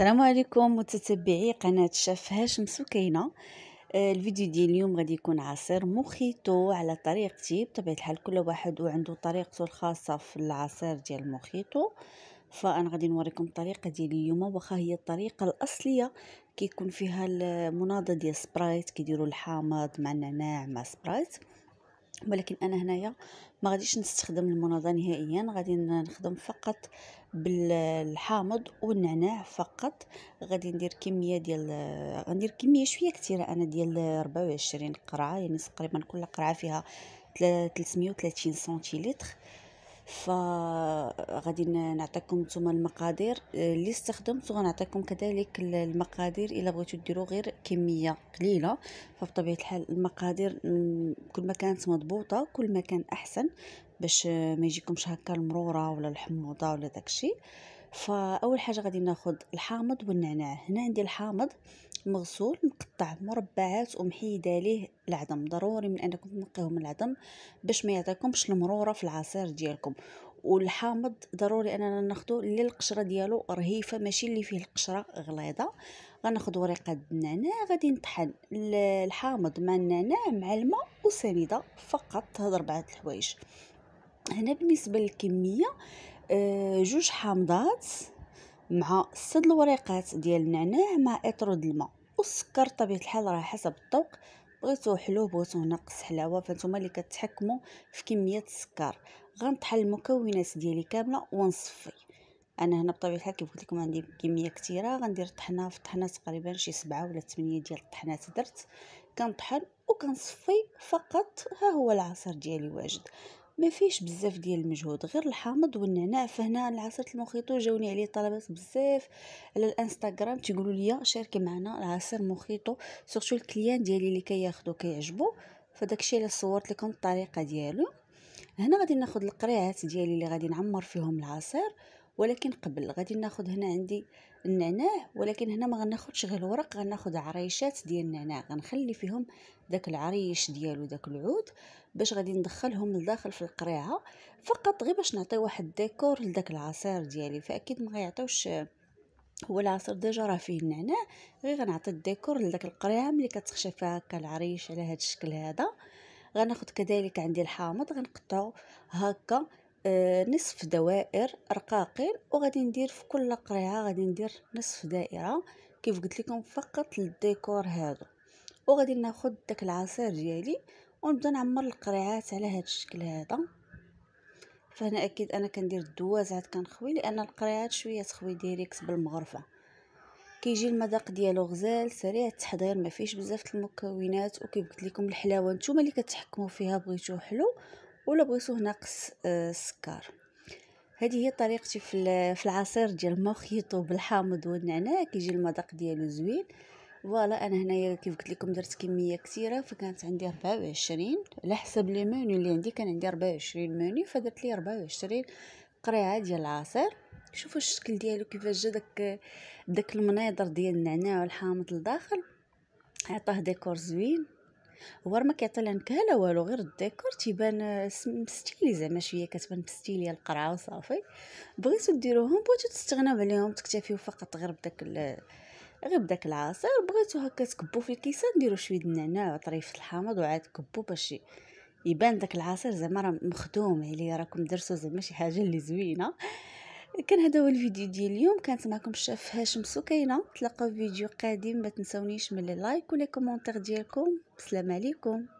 السلام عليكم متتبعي قناة شاف هاشم سكينة آه، الفيديو ديال اليوم غادي يكون عصير موخيتو على طريقتي بطبيعة الحال كل واحد وعنده طريقته الخاصة في العصير ديال الموخيتو فانا غادي نوريكم الطريقه ديال اليوم واخا هي الطريقه الاصليه كيكون فيها المناضه ديال سبرايت كيديروا الحامض مع النعناع مع سبرايت ولكن انا هنايا ما غاديش نستخدم المناضة نهائيا غادي نخدم فقط بالحامض والنعناع فقط غادي ندير كميه ديال غندير كميه شويه كثيره انا ديال 24 قرعه يعني تقريبا كل قرعه فيها 330 سنتيلتر فغادي نعطيكم نتوما المقادير آه، اللي استخدمت وغنعطيكم كذلك المقادير الا بغيتو ديروا غير كميه قليله فبطبيعه الحال المقادير كل ما كانت مضبوطه كل ما كان احسن باش آه، ما يجيكمش هكا المروره ولا الحموضه ولا داكشي فاول حاجه غادي ناخذ الحامض والنعناع هنا عندي الحامض مغسول مقطع مربعات ومحيده ليه العظم ضروري من انكم تنقيوه من العظم باش ما يعطيكمش المروره في العصير ديالكم والحامض ضروري اننا ناخذه اللي القشره ديالو رهيفه ماشي اللي فيه القشره غليظه غناخذ ورقه النعناع غادي نطحن الحامض مع النعناع مع الماء وسنيده فقط هاد اربعه الحوايج هنا بالنسبه للكميه آه، جوج حامضات مع سد الوريقات ديال النعناع مع اطرود الماء والسكر طبيعه الحال راه حسب الطوق بغيتو حلو بغيتو نقص حلاوه فانتوما اللي كتحكموا في كميه السكر غنطحن المكونات ديالي كامله ونصفي انا هنا بطبيعه الحال كيف قلت لكم عندي كميه كثيره غندير طحنه في طحنه تقريبا شي سبعة ولا ثمانية ديال الطحنات درت كنطحن وكنصفي فقط ها هو العصير ديالي واجد ما فيش بزاف ديال المجهود غير الحامض والنعناع فهنا العصير المخيطو جاوني عليه طلبات بزاف على الانستغرام تيقولوا لي شاركي معنا العصير المخيطو سورتو الكليان ديالي اللي كياخذو كي كيعجبو فداك الشيء اللي صورت لكم الطريقه ديالو هنا غادي ناخذ القريعات ديالي اللي غادي نعمر فيهم العصير ولكن قبل غادي ناخذ هنا عندي النعناع ولكن هنا ما غناخذش غير الورق غناخذ عريشات ديال النعناع غنخلي فيهم داك العريش ديالو داك العود باش غادي ندخلهم لداخل في القريعه فقط غير باش نعطي واحد ديكور لداك العصير ديالي فاكيد ما غيعطيوش هو العصير ديجا راه فيه النعناع غير غنعطي الديكور لداك القريعه ملي كتخشى فيها هكا العريش على هذا الشكل هذا غناخد كذلك عندي الحامض غنقطعو هكا آه، نصف دوائر رقاقين وغادي ندير في كل قريعه غادي ندير نصف دائره كيف قلت لكم فقط للديكور هادو وغادي ناخذ داك العصير ديالي ونبدا نعمر القريعات على هذا الشكل هذا فهنا اكيد انا كندير الدواز عاد كنخوي لان القريعات شويه تخوي ديريكت بالمغرفه كيجي المذاق ديالو غزال سريع التحضير ما فيش بزاف المكونات وكيف قلت لكم الحلاوه نتوما اللي كتحكموا فيها بغيتو حلو ولا بغيتوه ناقص السكر آه، هذه هي طريقتي في في العصير ديال موخيتو بالحامض والنعناع كيجي المذاق ديالو زوين فوالا انا هنايا كيف قلت لكم درت كميه كثيره فكانت عندي 24 على حسب لي مونيو اللي عندي كان عندي 24 مونيو فدرت لي 24 قريعه ديال العصير شوفوا الشكل ديالو كيفاش جا داك داك المنيضر ديال النعناع والحامض لداخل عطاه ديكور زوين هو راه ما كيعطي نكهه لا والو غير الديكور تيبان آه، مستيلي زعما شويه كتبان مستيلي القرعه وصافي بغيتو ديروهم بغيتو تستغناو عليهم تكتفيو فقط غير بداك غير بداك العصير بغيتو هكا تكبو في الكيسه ديرو شويه النعناع وطريفه الحامض وعاد كبو باش يبان داك العصير زعما راه مخدوم عليه راكم درتو زعما شي حاجه اللي زوينه كان هذا هو الفيديو ديال اليوم كانت معكم الشاف هاشم سكينه تلقاو فيديو قادم ما تنسونيش من اللايك ولا كومونتير ديالكم السلام عليكم